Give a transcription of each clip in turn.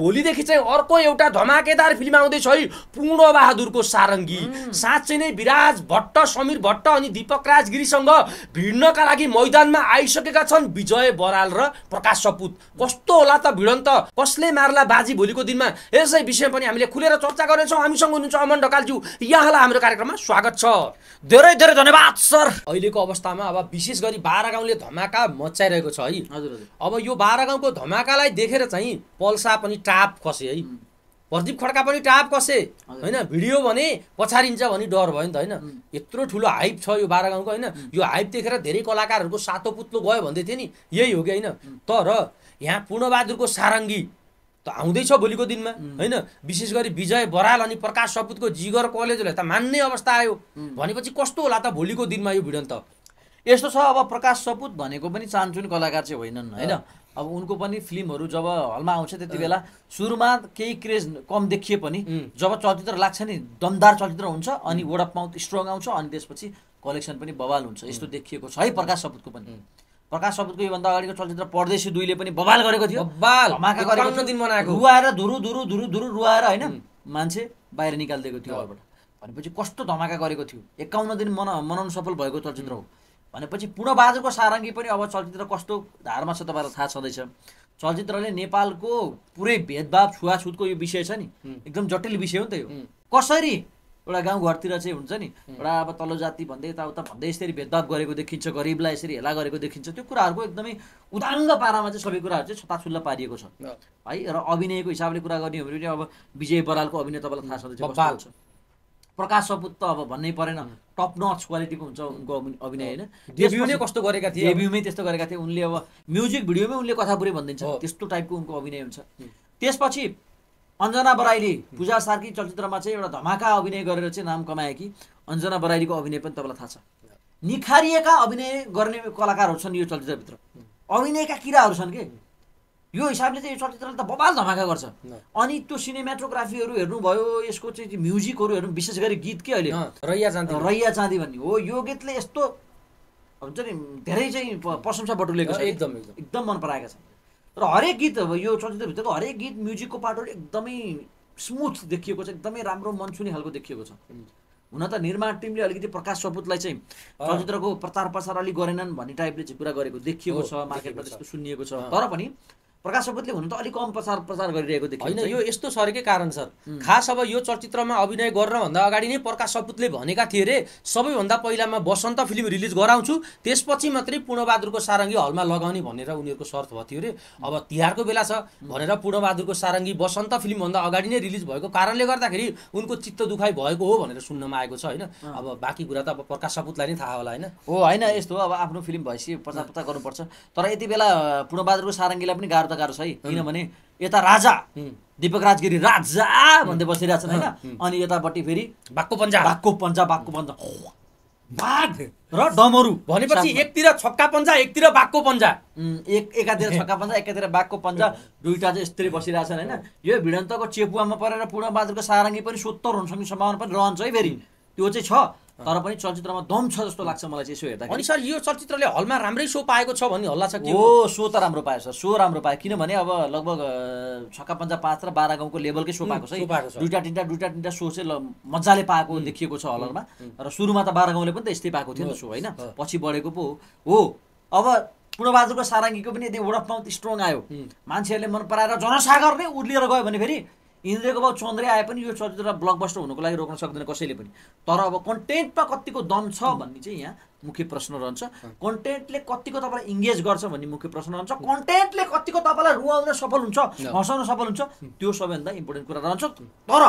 भोलिदेखि चाहिँ अर्को एउटा धमाकेदार फिल्म आउँदैछ है पूर्णबहादुरको सारङ्गी साँच्चै नै विराज भट्ट समीर भट्ट अनि दीपक राज गिरीसँग भिड्नका लागि मैदानमा आइसकेका छन् विजय बराल र प्रकाश सपुत कस्तो होला त भिडन्त कसले मार्ला बाजी भोलिको दिनमा यसै विषय पनि हामीले खुलेर चर्चा गर्नेछौँ हामीसँग हुनुहुन्छ अमन ढकालज्यू यहाँलाई हाम्रो कार्यक्रममा स्वागत छ धेरै धेरै धन्यवाद सर अहिलेको अवस्थामा अब विशेष गरी बाह्र गाउँले धमाका मचाइरहेको छ है हजुर अब यो बाह्र गाउँको धमाकालाई देखेर चाहिँ पल्सा पनि टाप कसे है प्रदीप खड्का पनि टाप कसे होइन भिडियो भने पछाडिन्छ भने डर भयो नि त होइन यत्रो ठुलो हाइप छ यो बाह्र गाउँको होइन यो हाइप देखेर धेरै कलाकारहरूको सातो पुत्लो गयो भन्दै थियो नि यही हो कि होइन तर यहाँ पूर्णबहादुरको सारङ्गी त आउँदैछ भोलिको दिनमा होइन विशेष गरी विजय बराल अनि प्रकाश सपुतको जिगर कलेजलाई त मान्ने अवस्था आयो भनेपछि कस्तो होला त भोलिको दिनमा यो भिडन्त त यस्तो छ अब प्रकाश सपुत भनेको पनि चान्चुन कलाकार चाहिँ होइनन् होइन अब उनको पनि फिल्महरू जब हलमा आउँछ त्यति बेला सुरुमा केही क्रेज कम देखिए पनि जब चलचित्र लाग्छ नि दमदार चलचित्र हुन्छ अनि वर्ड अफ माउथ स्ट्रङ आउँछ अनि त्यसपछि कलेक्सन पनि बवाल हुन्छ यस्तो देखिएको छ है प्रकाश सबुतको पनि प्रकाश सबुतको योभन्दा अगाडिको चलचित्र परदेशी दुईले पनि बवाल गरेको थियो रुवाएर धुरु धुरु धुरु धुरु रुवाएर होइन मान्छे बाहिर निकालिदिएको थियो घरबाट भनेपछि कस्तो धमाका गरेको थियो एकाउन्न दिन मना मनाउनु सफल भएको चलचित्र हो भनेपछि पूर्णबहादुरको सारङ्गी पनि अब चलचित्र कस्तो धारमा छ तपाईँलाई थाहा छँदैछ चलचित्रले नेपालको पुरै भेदभाव छुवाछुतको यो विषय छ नि एकदम जटिल विषय हो नि त यो कसरी एउटा गाउँघरतिर चाहिँ हुन्छ नि एउटा अब तल्लो जाति भन्दै यताउता भन्दै यसरी भेदभाव गरेको देखिन्छ गरिबलाई यसरी हेला गरेको देखिन्छ त्यो कुराहरूको एकदमै उदाङ्ग पारामा चाहिँ सबै कुराहरू चाहिँ छताछुल्ला पारिएको छ है र अभिनयको हिसाबले कुरा गर्ने हो भने अब विजय बरालको अभिनय तपाईँलाई थाहा छ प्रकाश सपुत त अब भन्नै परेन टप नच क्वालिटीको हुन्छ उनको अभिनय होइन डेब्यू नै कस्तो गरेका थिए डेब्यूमै त्यस्तो गरेका थिए उनले अब म्युजिक भिडियोमै उनले कथा पुरै भनिदिन्छ त्यस्तो टाइपको उनको अभिनय हुन्छ त्यसपछि अञ्जना बराइली पूजा सार्की चलचित्रमा चाहिँ एउटा धमाका अभिनय गरेर चाहिँ नाम कमाए कि अञ्जना बराइलीको अभिनय पनि तपाईँलाई थाहा छ निखारिएका अभिनय गर्ने कलाकारहरू छन् यो चलचित्रभित्र अभिनयका किराहरू छन् कि यो हिसाबले चाहिँ यो चलचित्रले त बबाल धमाका गर्छ अनि त्यो सिनेमाटोग्राफीहरू हेर्नुभयो यसको चाहिँ म्युजिकहरू हेर्नु विशेष गरी गीत के अहिले रैया चाँदी रैया चाँदी भन्ने हो यो गीतले यस्तो हुन्छ नि धेरै चाहिँ प्रशंसा बटुलेको छ एकदम एकदम मन पराएका छन् र हरेक गीत अब यो चलचित्रभित्रको हरेक गीत म्युजिकको पार्टहरू एकदमै स्मुथ देखिएको छ एकदमै राम्रो मन छुने खालको देखिएको छ हुन त निर्माण टिमले अलिकति प्रकाश सपुतलाई चाहिँ चलचित्रको प्रचार प्रसार अलिक गरेनन् भन्ने टाइपले चाहिँ कुरा गरेको देखिएको छ मार्केटमा त्यस्तो सुनिएको छ तर पनि प्रकाश सपुतले हुनु त अलिक कम प्रचार प्रचार गरिरहेको देखियो होइन यो यस्तो सरकै कारण सर खास अब यो चलचित्रमा अभिनय गर्नभन्दा अगाडि नै प्रकाश सपुतले भनेका थिए अरे सबैभन्दा पहिलामा बसन्त फिल्म रिलिज गराउँछु त्यसपछि मात्रै पूर्णबहादुरको सारङ्गी हलमा लगाउने भनेर उनीहरूको सर्त भएको थियो अरे अब तिहारको बेला छ भनेर पूर्णबहादुरको सारङ्गी बसन्त फिल्मभन्दा अगाडि नै रिलिज भएको कारणले गर्दाखेरि उनको चित्त दुखाइ भएको हो भनेर सुन्नमा आएको छ होइन अब बाँकी कुरा त अब प्रकाश सपुतलाई नै थाहा होला होइन हो होइन यस्तो अब आफ्नो फिल्म भएपछि प्रचार प्रचार गर्नुपर्छ तर यति बेला पूर्णबहादुरको सारङ्गीलाई पनि गाह्रो त गाह्रो छ है किनभने यता राजा दिपक राजगिरी राजा भन्दै बसिरहेछन् होइन अनि यतापट्टि फेरि भागको पन्जा भागको पन्जा भागको पन्जा बाघ र डमरु भनेपछि एकतिर छक्का पन्जा एकतिर बाघको पन्जा एक एकातिर छक्का पन्जा एकातिर बाघको पन्जा दुईवटा चाहिँ यस्तरी बसिरहेछन् होइन यो भिडन्तको चेपुवामा परेर पूर्णबहादुरको सारङ्गी पनि सोत्तर हुनसक्ने सम्भावना पनि रहन्छ है फेरि त्यो चाहिँ छ तर पनि चलचित्रमा दम छ जस्तो लाग्छ मलाई चाहिँ यसो हेर्दा अनि सर यो चलचित्रले हलमा राम्रै सो पाएको छ भन्ने हल्ला छ कि हो सो त राम्रो पायो सर सो राम्रो पायो किनभने अब लगभग छक्का पन्जा पाँच र बाह्र गाउँको लेभलकै सो पाएको छ दुईवटा तिनवटा दुईवटा तिनवटा सो चाहिँ मजाले पाएको देखिएको छ हलरमा र सुरुमा त बाह्र गाउँले पनि त यस्तै पाएको थियो नि सो होइन पछि बढेको पो हो अब पूर्णबहादुरको सारङ्गीको पनि यदि वर्ड स्ट्रङ आयो मान्छेहरूले मन पराएर जनसागर नै उर्लिएर गयो भने फेरि यिनीहरूको अब चन्द्रे आए पनि यो चलचित्र ब्लकबस्टर हुनुको लागि रोक्न सक्दैन कसैले पनि तर अब कन्टेन्टमा कतिको दम छ भन्ने चाहिँ यहाँ मुख्य प्रश्न रहन्छ कन्टेन्टले कतिको तपाईँलाई इङ्गेज गर्छ भन्ने मुख्य प्रश्न रहन्छ कन्टेन्टले कतिको तपाईँलाई रुवाउन सफल हुन्छ हँसाउन सफल हुन्छ त्यो सबैभन्दा इम्पोर्टेन्ट कुरा रहन्छ तर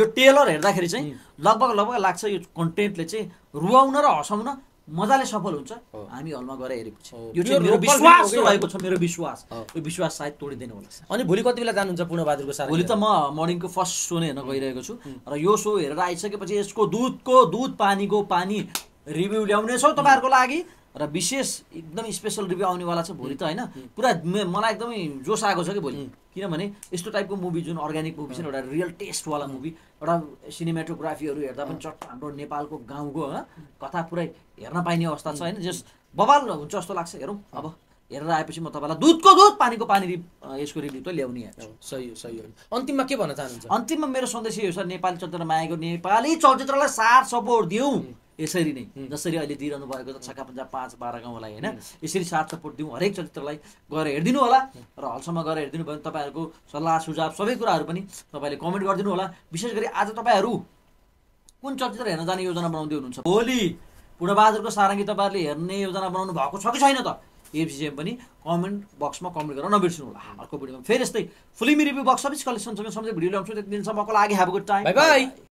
यो टेलर हेर्दाखेरि चाहिँ लगभग लगभग लाग्छ यो कन्टेन्टले चाहिँ रुवाउन र हँसाउन मजाले सफल हुन्छ हामी हलमा गएर हेरेपछि यो चाहिँ मेरो विश्वास रहेको छ मेरो विश्वास यो विश्वास सायद तोडिँदैन होला अनि भोलि कति बेला जानुहुन्छ पूर्णबहादुरको साथ भोलि त म मर्निङको फर्स्ट सो नै हेर्न गइरहेको छु र यो सो हेरेर आइसकेपछि यसको दुधको दुध पानीको पानी रिभ्यू ल्याउनेछौँ तपाईँहरूको लागि र विशेष एकदम स्पेसल रिभ्यू आउनेवाला छ भोलि त होइन पुरा मलाई एकदमै जोस आएको छ कि भोलि किनभने यस्तो टाइपको मुभी जुन अर्ग्यानिक मुभी छ एउटा रियल टेस्टवाला मुभी एउटा सिनेमेटोग्राफीहरू हेर्दा पनि चट्ट हाम्रो नेपालको गाउँको कथा पुरै हेर्न पाइने अवस्था छ होइन जस बबाल हुन्छ जस्तो लाग्छ हेरौँ अब हेरेर आएपछि म तपाईँलाई दुधको दुध पानीको पानी यसको रिभ्यू त ल्याउने सही हो सही हो अन्तिममा के भन्न चाहनुहुन्छ अन्तिममा मेरो सन्देश यो छ नेपाली चलचित्र मागेको नेपाली चलचित्रलाई सार सपोर्ट दिउँ यसरी नै जसरी अहिले दिइरहनु भएको छ छक्का पन्जा पाँच बाह्र गाउँलाई होइन यसरी साथ सपोर्ट दिउँ हरेक चलचित्रलाई गएर हेरिदिनु होला र हलसम्म गएर हेरिदिनु भयो भने तपाईँहरूको सल्लाह सुझाव सबै कुराहरू पनि तपाईँले कमेन्ट गरिदिनु होला विशेष गरी आज तपाईँहरू कुन चलचित्र हेर्न जाने योजना बनाउँदै हुनुहुन्छ भोलि पूर्णबहादुरको सारङ्गी तपाईँहरूले हेर्ने योजना बनाउनु भएको छ कि छैन त एफसिसिएम पनि कमेन्ट बक्समा कमेन्ट गरेर नबिर्सनु होला अर्को भिडियोमा फेरि यस्तै फिल्मी रिभ्यू बक्स अफिस कलेक्सनसँग सबै भिडियो ल्याउँछु त्यति दिनसम्मको लागि हेभ गुड टाइम बाई